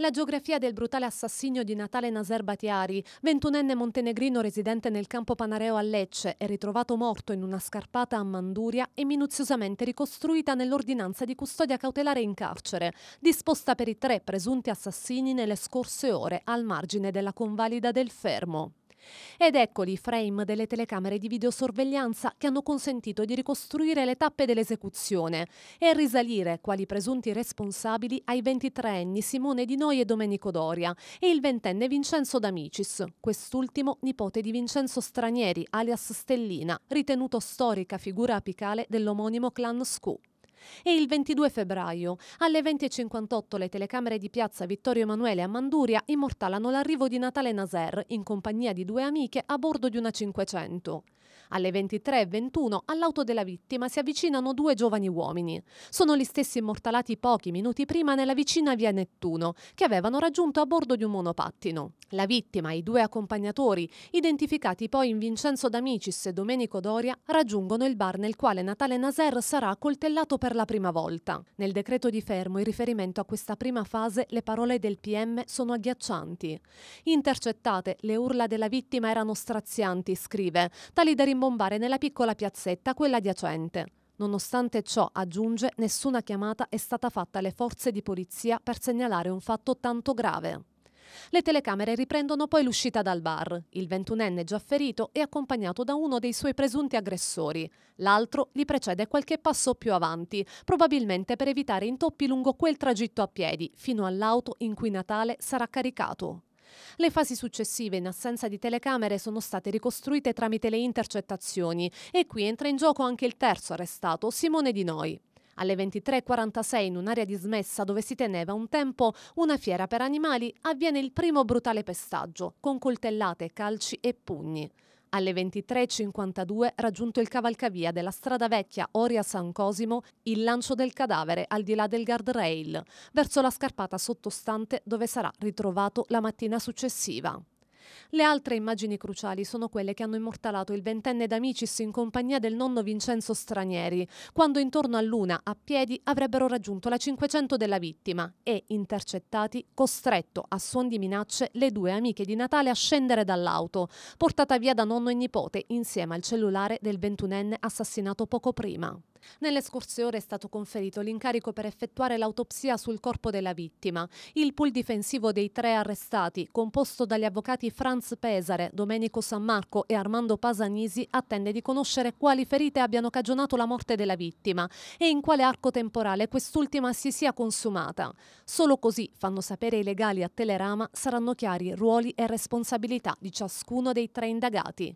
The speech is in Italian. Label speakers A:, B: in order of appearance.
A: La geografia del brutale assassinio di Natale Naser Batiari, ventunenne montenegrino residente nel campo Panareo a Lecce, e ritrovato morto in una scarpata a Manduria è minuziosamente ricostruita nell'ordinanza di custodia cautelare in carcere, disposta per i tre presunti assassini nelle scorse ore al margine della convalida del Fermo. Ed eccoli i frame delle telecamere di videosorveglianza che hanno consentito di ricostruire le tappe dell'esecuzione e risalire quali presunti responsabili ai 23enni Simone Di Noi e Domenico Doria e il ventenne Vincenzo D'Amicis, quest'ultimo nipote di Vincenzo Stranieri, alias Stellina, ritenuto storica figura apicale dell'omonimo clan Scu. E il 22 febbraio, alle 20.58, le telecamere di piazza Vittorio Emanuele a Manduria immortalano l'arrivo di Natale Naser in compagnia di due amiche a bordo di una 500. Alle 23.21 all'auto della vittima si avvicinano due giovani uomini. Sono gli stessi immortalati pochi minuti prima nella vicina via Nettuno, che avevano raggiunto a bordo di un monopattino. La vittima e i due accompagnatori, identificati poi in Vincenzo D'Amicis e Domenico Doria, raggiungono il bar nel quale Natale Naser sarà accoltellato per la prima volta. Nel decreto di fermo, in riferimento a questa prima fase, le parole del PM sono agghiaccianti. Intercettate, le urla della vittima erano strazianti, scrive, tali da rimandare imbombare nella piccola piazzetta, quella adiacente. Nonostante ciò, aggiunge, nessuna chiamata è stata fatta alle forze di polizia per segnalare un fatto tanto grave. Le telecamere riprendono poi l'uscita dal bar. Il ventunenne già ferito è accompagnato da uno dei suoi presunti aggressori. L'altro li precede qualche passo più avanti, probabilmente per evitare intoppi lungo quel tragitto a piedi, fino all'auto in cui Natale sarà caricato. Le fasi successive in assenza di telecamere sono state ricostruite tramite le intercettazioni e qui entra in gioco anche il terzo arrestato, Simone Di Noi. Alle 23.46 in un'area dismessa dove si teneva un tempo una fiera per animali avviene il primo brutale pestaggio, con coltellate, calci e pugni. Alle 23.52 raggiunto il cavalcavia della strada vecchia Oria San Cosimo il lancio del cadavere al di là del guardrail, verso la scarpata sottostante dove sarà ritrovato la mattina successiva. Le altre immagini cruciali sono quelle che hanno immortalato il ventenne d'Amicis in compagnia del nonno Vincenzo Stranieri, quando intorno a luna, a piedi, avrebbero raggiunto la 500 della vittima e, intercettati, costretto a suon di minacce le due amiche di Natale a scendere dall'auto, portata via da nonno e nipote insieme al cellulare del ventunenne assassinato poco prima. Nelle scorse ore è stato conferito l'incarico per effettuare l'autopsia sul corpo della vittima. Il pool difensivo dei tre arrestati, composto dagli avvocati Franz Pesare, Domenico San Marco e Armando Pasanisi attende di conoscere quali ferite abbiano cagionato la morte della vittima e in quale arco temporale quest'ultima si sia consumata. Solo così, fanno sapere i legali a Telerama, saranno chiari ruoli e responsabilità di ciascuno dei tre indagati.